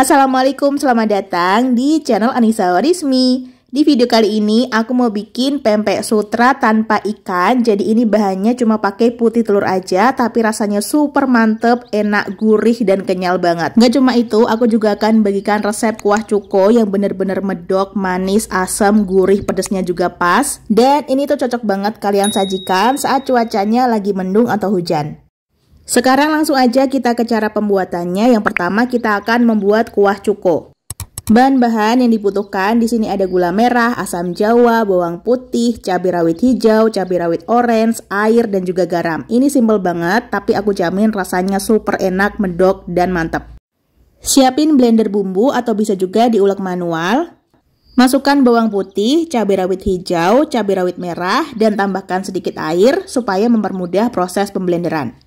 Assalamualaikum, selamat datang di channel Anissa Warismi. Di video kali ini aku mau bikin pempek sutra tanpa ikan Jadi ini bahannya cuma pakai putih telur aja Tapi rasanya super mantep, enak, gurih, dan kenyal banget Gak cuma itu, aku juga akan bagikan resep kuah cuko Yang bener-bener medok, manis, asam, gurih, pedasnya juga pas Dan ini tuh cocok banget kalian sajikan saat cuacanya lagi mendung atau hujan sekarang langsung aja kita ke cara pembuatannya. Yang pertama kita akan membuat kuah cuko. Bahan-bahan yang dibutuhkan di sini ada gula merah, asam jawa, bawang putih, cabai rawit hijau, cabai rawit orange, air, dan juga garam. Ini simpel banget, tapi aku jamin rasanya super enak, medok, dan mantep. Siapin blender bumbu atau bisa juga diulek manual. Masukkan bawang putih, cabai rawit hijau, cabai rawit merah, dan tambahkan sedikit air supaya mempermudah proses pemblenderan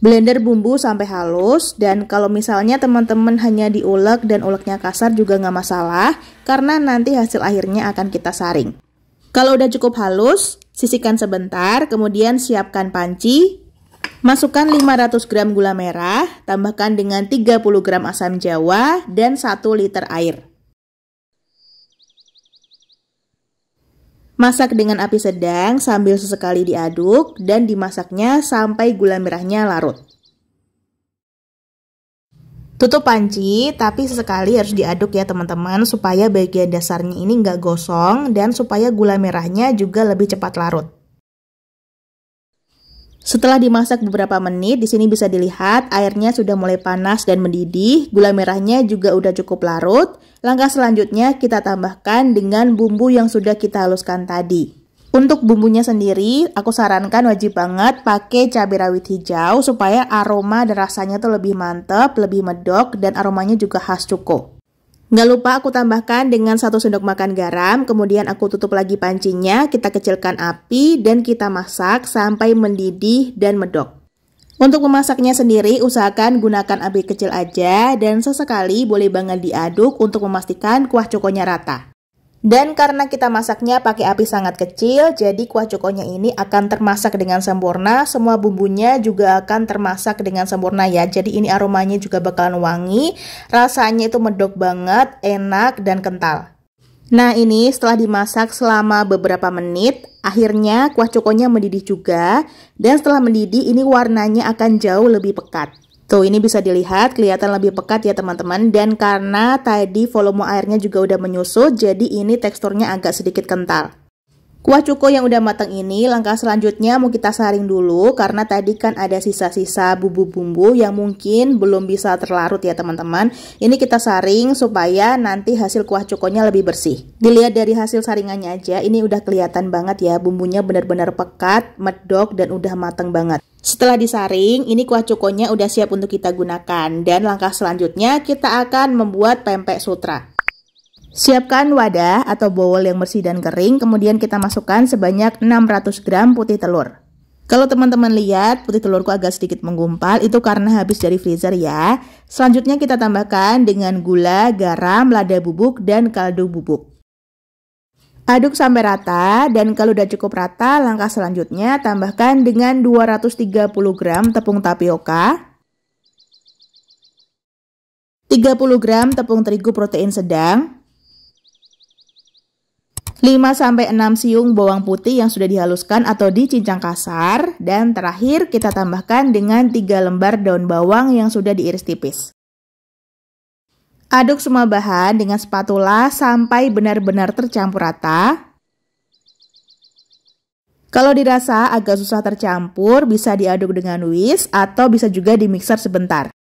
blender bumbu sampai halus dan kalau misalnya teman-teman hanya diulek dan uleknya kasar juga nggak masalah karena nanti hasil akhirnya akan kita saring. Kalau udah cukup halus, sisihkan sebentar, kemudian siapkan panci. Masukkan 500 gram gula merah, tambahkan dengan 30 gram asam jawa dan 1 liter air. Masak dengan api sedang sambil sesekali diaduk dan dimasaknya sampai gula merahnya larut. Tutup panci, tapi sesekali harus diaduk ya teman-teman supaya bagian dasarnya ini nggak gosong dan supaya gula merahnya juga lebih cepat larut. Setelah dimasak beberapa menit, di sini bisa dilihat airnya sudah mulai panas dan mendidih, gula merahnya juga udah cukup larut. Langkah selanjutnya kita tambahkan dengan bumbu yang sudah kita haluskan tadi. Untuk bumbunya sendiri, aku sarankan wajib banget pakai cabai rawit hijau supaya aroma dan rasanya tuh lebih mantep, lebih medok, dan aromanya juga khas cukup. Nggak lupa aku tambahkan dengan satu sendok makan garam, kemudian aku tutup lagi pancinya, kita kecilkan api, dan kita masak sampai mendidih dan medok. Untuk memasaknya sendiri, usahakan gunakan api kecil aja dan sesekali boleh banget diaduk untuk memastikan kuah cokonya rata. Dan karena kita masaknya pakai api sangat kecil, jadi kuah cokonya ini akan termasak dengan sempurna. Semua bumbunya juga akan termasak dengan sempurna ya. Jadi ini aromanya juga bakalan wangi, rasanya itu medok banget, enak dan kental. Nah ini setelah dimasak selama beberapa menit, akhirnya kuah cokonya mendidih juga. Dan setelah mendidih ini warnanya akan jauh lebih pekat. Tuh gitu. ini bisa dilihat kelihatan lebih pekat ya teman-teman dan karena tadi volume airnya juga udah menyusut jadi ini teksturnya agak sedikit kental. Kuah cuko yang udah matang ini langkah selanjutnya mau kita saring dulu karena tadi kan ada sisa-sisa bumbu bumbu yang mungkin belum bisa terlarut ya teman-teman. Ini kita saring supaya nanti hasil kuah cukonya lebih bersih. Dilihat dari hasil saringannya aja ini udah kelihatan banget ya bumbunya benar-benar pekat, medok dan udah matang banget. Setelah disaring, ini kuah cukonya udah siap untuk kita gunakan dan langkah selanjutnya kita akan membuat pempek sutra. Siapkan wadah atau bowl yang bersih dan kering, kemudian kita masukkan sebanyak 600 gram putih telur. Kalau teman-teman lihat putih telurku agak sedikit menggumpal, itu karena habis dari freezer ya. Selanjutnya kita tambahkan dengan gula, garam, lada bubuk, dan kaldu bubuk. Aduk sampai rata dan kalau udah cukup rata, langkah selanjutnya tambahkan dengan 230 gram tepung tapioka, 30 gram tepung terigu protein sedang, 5-6 siung bawang putih yang sudah dihaluskan atau dicincang kasar. Dan terakhir kita tambahkan dengan 3 lembar daun bawang yang sudah diiris tipis. Aduk semua bahan dengan spatula sampai benar-benar tercampur rata. Kalau dirasa agak susah tercampur, bisa diaduk dengan whisk atau bisa juga dimixer sebentar.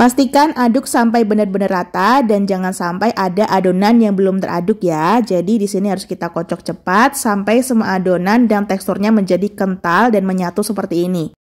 Pastikan aduk sampai benar-benar rata dan jangan sampai ada adonan yang belum teraduk ya. Jadi di sini harus kita kocok cepat sampai semua adonan dan teksturnya menjadi kental dan menyatu seperti ini.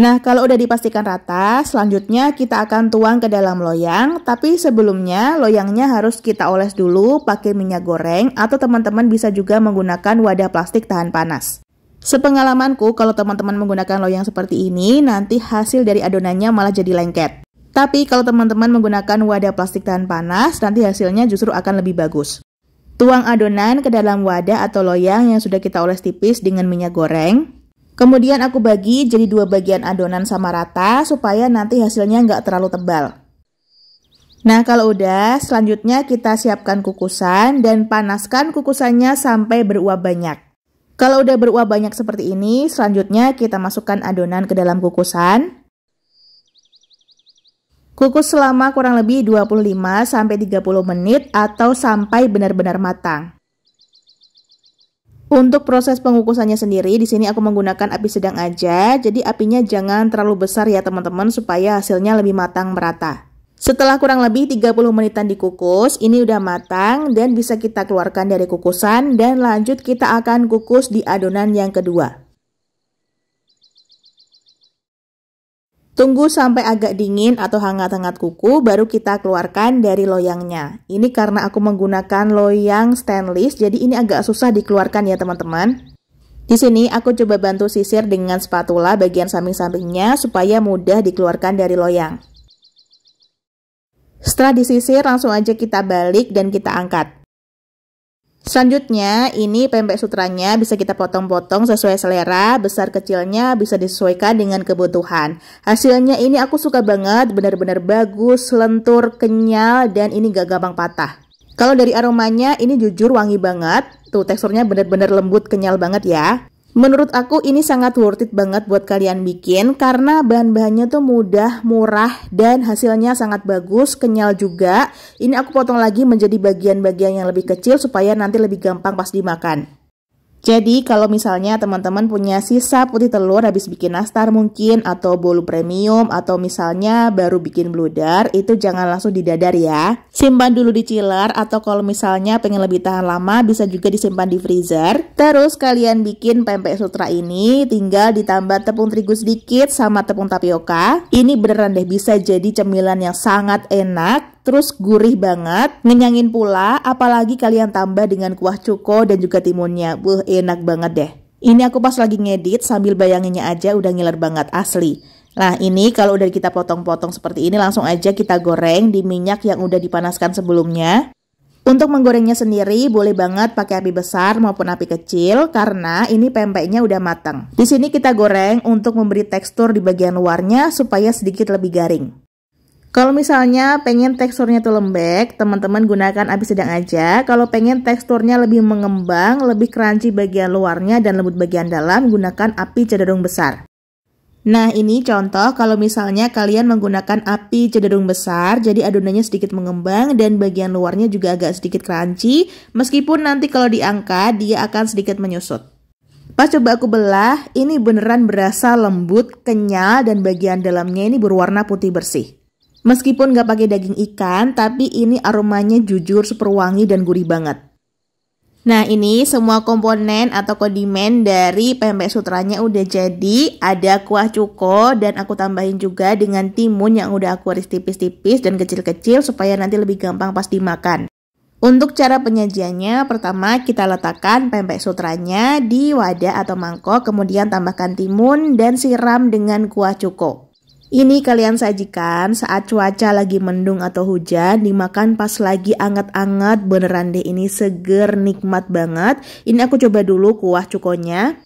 Nah, kalau udah dipastikan rata, selanjutnya kita akan tuang ke dalam loyang, tapi sebelumnya loyangnya harus kita oles dulu pakai minyak goreng atau teman-teman bisa juga menggunakan wadah plastik tahan panas. Sepengalamanku, kalau teman-teman menggunakan loyang seperti ini, nanti hasil dari adonannya malah jadi lengket. Tapi kalau teman-teman menggunakan wadah plastik tahan panas, nanti hasilnya justru akan lebih bagus. Tuang adonan ke dalam wadah atau loyang yang sudah kita oles tipis dengan minyak goreng. Kemudian aku bagi jadi dua bagian adonan sama rata supaya nanti hasilnya nggak terlalu tebal. Nah kalau udah, selanjutnya kita siapkan kukusan dan panaskan kukusannya sampai beruap banyak. Kalau udah beruap banyak seperti ini, selanjutnya kita masukkan adonan ke dalam kukusan. Kukus selama kurang lebih 25-30 menit atau sampai benar-benar matang. Untuk proses pengukusannya sendiri, di sini aku menggunakan api sedang aja, jadi apinya jangan terlalu besar ya teman-teman supaya hasilnya lebih matang merata. Setelah kurang lebih 30 menitan dikukus, ini udah matang dan bisa kita keluarkan dari kukusan dan lanjut kita akan kukus di adonan yang kedua. Tunggu sampai agak dingin atau hangat-hangat kuku baru kita keluarkan dari loyangnya. Ini karena aku menggunakan loyang stainless jadi ini agak susah dikeluarkan ya teman-teman. Di sini aku coba bantu sisir dengan spatula bagian samping-sampingnya supaya mudah dikeluarkan dari loyang. Setelah disisir, langsung aja kita balik dan kita angkat. Selanjutnya, ini pempek sutranya bisa kita potong-potong sesuai selera, besar kecilnya bisa disesuaikan dengan kebutuhan. Hasilnya ini aku suka banget, benar-benar bagus, lentur, kenyal, dan ini gak gampang patah. Kalau dari aromanya, ini jujur wangi banget. Tuh teksturnya benar-benar lembut, kenyal banget ya. Menurut aku ini sangat worth it banget buat kalian bikin karena bahan-bahannya tuh mudah, murah, dan hasilnya sangat bagus, kenyal juga. Ini aku potong lagi menjadi bagian-bagian yang lebih kecil supaya nanti lebih gampang pas dimakan. Jadi kalau misalnya teman-teman punya sisa putih telur habis bikin nastar mungkin atau bolu premium atau misalnya baru bikin bludar itu jangan langsung didadar ya. Simpan dulu di chiller atau kalau misalnya pengen lebih tahan lama bisa juga disimpan di freezer. Terus kalian bikin pempek sutra ini tinggal ditambah tepung terigu sedikit sama tepung tapioka. Ini beneran deh bisa jadi cemilan yang sangat enak terus gurih banget, ngenyangin pula, apalagi kalian tambah dengan kuah cuko dan juga timunnya. Wah, enak banget deh. Ini aku pas lagi ngedit sambil bayanginnya aja udah ngiler banget asli. Nah ini kalau udah kita potong-potong seperti ini langsung aja kita goreng di minyak yang udah dipanaskan sebelumnya. Untuk menggorengnya sendiri boleh banget pakai api besar maupun api kecil karena ini pempeknya udah matang. Di sini kita goreng untuk memberi tekstur di bagian luarnya supaya sedikit lebih garing. Kalau misalnya pengen teksturnya tuh lembek, teman-teman gunakan api sedang aja. Kalau pengen teksturnya lebih mengembang, lebih crunchy bagian luarnya dan lembut bagian dalam, gunakan api cenderung besar. Nah ini contoh kalau misalnya kalian menggunakan api cenderung besar, jadi adonannya sedikit mengembang dan bagian luarnya juga agak sedikit crunchy, meskipun nanti kalau diangkat dia akan sedikit menyusut. Pas coba aku belah, ini beneran berasa lembut, kenyal, dan bagian dalamnya ini berwarna putih bersih. Meskipun gak pakai daging ikan, tapi ini aromanya jujur super wangi dan gurih banget. Nah ini semua komponen atau kondimen dari pempek sutranya udah jadi Ada kuah cuko dan aku tambahin juga dengan timun yang udah aku iris tipis-tipis dan kecil-kecil supaya nanti lebih gampang pas dimakan Untuk cara penyajiannya pertama kita letakkan pempek sutranya di wadah atau mangkok Kemudian tambahkan timun dan siram dengan kuah cuko ini kalian sajikan saat cuaca lagi mendung atau hujan, dimakan pas lagi anget-anget, beneran deh ini seger, nikmat banget. Ini aku coba dulu kuah cukonya.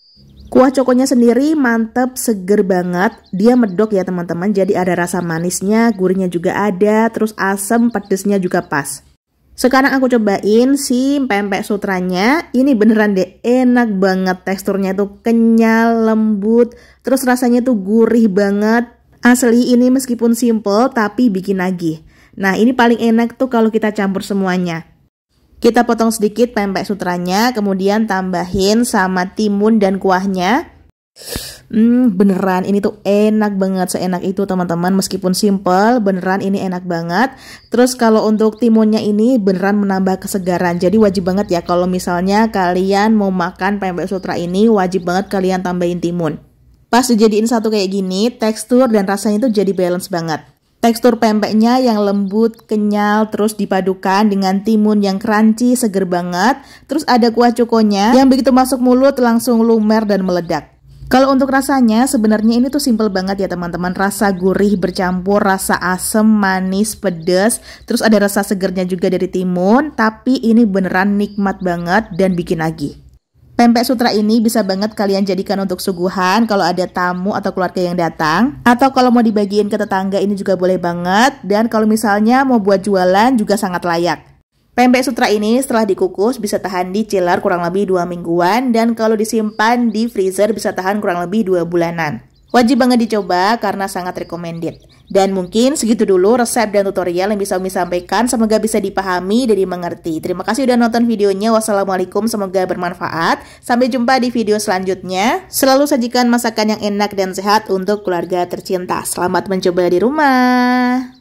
Kuah cokonya sendiri mantep, seger banget. Dia medok ya teman-teman, jadi ada rasa manisnya, gurihnya juga ada, terus asem, pedesnya juga pas. Sekarang aku cobain si pempek sutranya. Ini beneran deh, enak banget. Teksturnya tuh kenyal, lembut, terus rasanya tuh gurih banget, Asli ini meskipun simple tapi bikin nagih. Nah ini paling enak tuh kalau kita campur semuanya. Kita potong sedikit pempek sutranya, kemudian tambahin sama timun dan kuahnya. Hmm, beneran ini tuh enak banget seenak itu teman-teman meskipun simple beneran ini enak banget terus kalau untuk timunnya ini beneran menambah kesegaran jadi wajib banget ya kalau misalnya kalian mau makan pempek sutra ini wajib banget kalian tambahin timun Pas dijadiin satu kayak gini, tekstur dan rasanya itu jadi balance banget. Tekstur pempeknya yang lembut, kenyal, terus dipadukan dengan timun yang crunchy, seger banget. Terus ada kuah cukonya yang begitu masuk mulut langsung lumer dan meledak. Kalau untuk rasanya, sebenarnya ini tuh simple banget ya teman-teman. Rasa gurih bercampur rasa asem, manis, pedes, terus ada rasa segernya juga dari timun. Tapi ini beneran nikmat banget dan bikin lagi. Pempek sutra ini bisa banget kalian jadikan untuk suguhan kalau ada tamu atau keluarga yang datang. Atau kalau mau dibagiin ke tetangga ini juga boleh banget. Dan kalau misalnya mau buat jualan juga sangat layak. Pempek sutra ini setelah dikukus bisa tahan di chiller kurang lebih 2 mingguan dan kalau disimpan di freezer bisa tahan kurang lebih 2 bulanan. Wajib banget dicoba karena sangat recommended. Dan mungkin segitu dulu resep dan tutorial yang bisa Umi sampaikan. Semoga bisa dipahami dan dimengerti. Terima kasih udah nonton videonya. Wassalamualaikum, semoga bermanfaat. Sampai jumpa di video selanjutnya. Selalu sajikan masakan yang enak dan sehat untuk keluarga tercinta. Selamat mencoba di rumah.